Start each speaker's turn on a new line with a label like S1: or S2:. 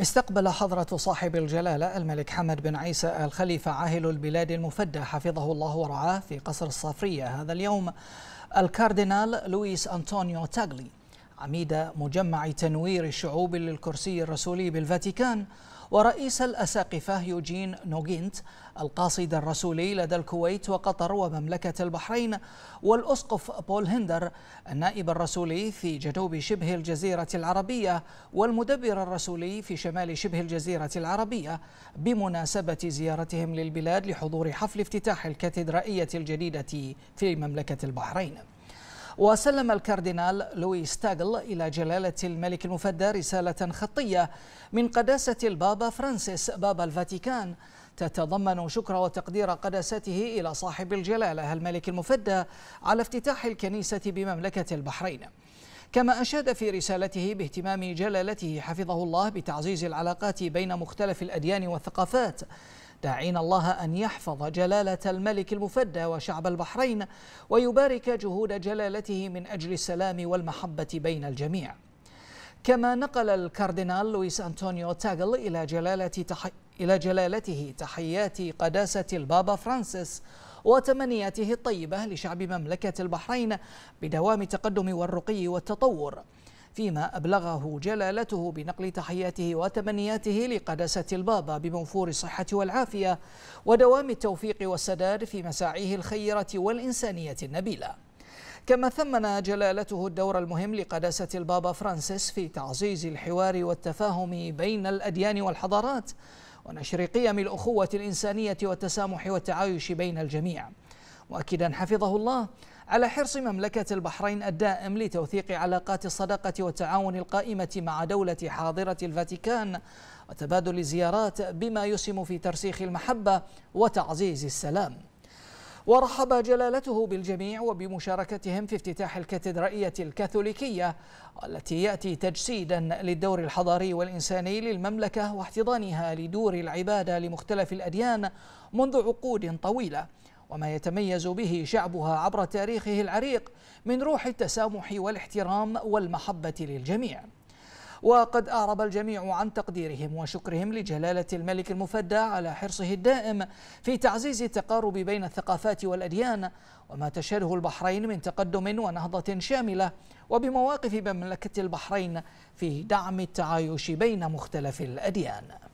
S1: استقبل حضرة صاحب الجلالة الملك حمد بن عيسى الخليفة عاهل البلاد المفدى حفظه الله ورعاه في قصر الصافرية هذا اليوم الكاردينال لويس أنطونيو تاغلي عميد مجمع تنوير الشعوب للكرسي الرسولي بالفاتيكان ورئيس الأساقفة يوجين نوغينت القاصد الرسولي لدى الكويت وقطر ومملكة البحرين والأسقف بول هندر النائب الرسولي في جنوب شبه الجزيرة العربية والمدبر الرسولي في شمال شبه الجزيرة العربية بمناسبة زيارتهم للبلاد لحضور حفل افتتاح الكاتدرائية الجديدة في مملكة البحرين وسلم الكاردينال لوي ستاغل إلى جلالة الملك المفدى رسالة خطية من قداسة البابا فرانسيس بابا الفاتيكان تتضمن شكر وتقدير قداسته إلى صاحب الجلالة الملك المفدى على افتتاح الكنيسة بمملكة البحرين كما أشاد في رسالته باهتمام جلالته حفظه الله بتعزيز العلاقات بين مختلف الأديان والثقافات داعين الله أن يحفظ جلالة الملك المفدى وشعب البحرين ويبارك جهود جلالته من أجل السلام والمحبة بين الجميع كما نقل الكاردينال لويس أنطونيو تاغل إلى جلالة تح... إلى جلالته تحيات قداسة البابا فرانسيس وتمنياته الطيبة لشعب مملكة البحرين بدوام تقدم والرقي والتطور فيما أبلغه جلالته بنقل تحياته وتمنياته لقداسة البابا بمنفور الصحة والعافية ودوام التوفيق والسداد في مساعيه الخيرة والإنسانية النبيلة كما ثمن جلالته الدور المهم لقداسة البابا فرانسيس في تعزيز الحوار والتفاهم بين الأديان والحضارات ونشر قيم الأخوة الإنسانية والتسامح والتعايش بين الجميع مؤكدا حفظه الله على حرص مملكة البحرين الدائم لتوثيق علاقات الصداقة والتعاون القائمة مع دولة حاضرة الفاتيكان وتبادل الزيارات بما يسهم في ترسيخ المحبة وتعزيز السلام ورحب جلالته بالجميع وبمشاركتهم في افتتاح الكاتدرائية الكاثوليكية التي يأتي تجسيدا للدور الحضاري والإنساني للمملكة واحتضانها لدور العبادة لمختلف الأديان منذ عقود طويلة وما يتميز به شعبها عبر تاريخه العريق من روح التسامح والاحترام والمحبة للجميع وقد أعرب الجميع عن تقديرهم وشكرهم لجلالة الملك المفدى على حرصه الدائم في تعزيز التقارب بين الثقافات والأديان وما تشهده البحرين من تقدم ونهضة شاملة وبمواقف مملكة البحرين في دعم التعايش بين مختلف الأديان